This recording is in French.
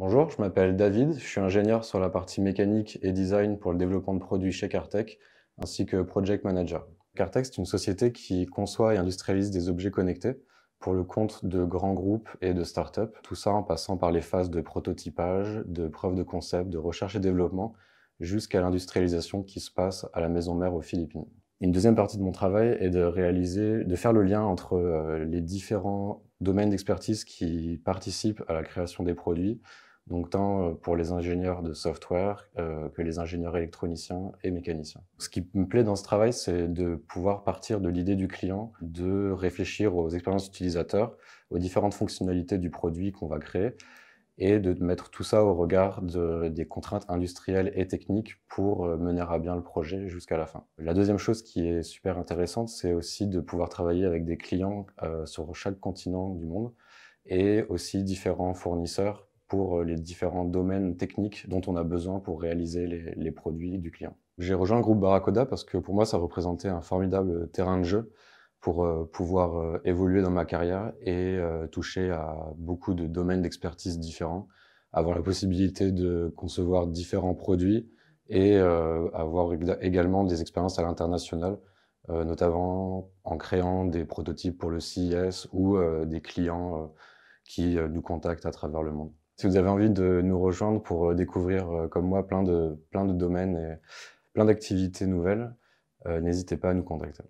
Bonjour, je m'appelle David, je suis ingénieur sur la partie mécanique et design pour le développement de produits chez Cartech, ainsi que project manager. Cartech, c'est une société qui conçoit et industrialise des objets connectés pour le compte de grands groupes et de startups, tout ça en passant par les phases de prototypage, de preuve de concept, de recherche et développement, jusqu'à l'industrialisation qui se passe à la maison mère aux Philippines. Une deuxième partie de mon travail est de réaliser, de faire le lien entre euh, les différents domaines d'expertise qui participent à la création des produits, donc tant euh, pour les ingénieurs de software euh, que les ingénieurs électroniciens et mécaniciens. Ce qui me plaît dans ce travail, c'est de pouvoir partir de l'idée du client, de réfléchir aux expériences utilisateurs, aux différentes fonctionnalités du produit qu'on va créer, et de mettre tout ça au regard des contraintes industrielles et techniques pour euh, mener à bien le projet jusqu'à la fin. La deuxième chose qui est super intéressante, c'est aussi de pouvoir travailler avec des clients euh, sur chaque continent du monde et aussi différents fournisseurs pour euh, les différents domaines techniques dont on a besoin pour réaliser les, les produits du client. J'ai rejoint le groupe Barracoda parce que pour moi, ça représentait un formidable terrain de jeu pour euh, pouvoir euh, évoluer dans ma carrière et euh, toucher à beaucoup de domaines d'expertise différents, avoir la possibilité de concevoir différents produits et avoir également des expériences à l'international, notamment en créant des prototypes pour le CIS ou des clients qui nous contactent à travers le monde. Si vous avez envie de nous rejoindre pour découvrir, comme moi, plein de, plein de domaines et plein d'activités nouvelles, n'hésitez pas à nous contacter.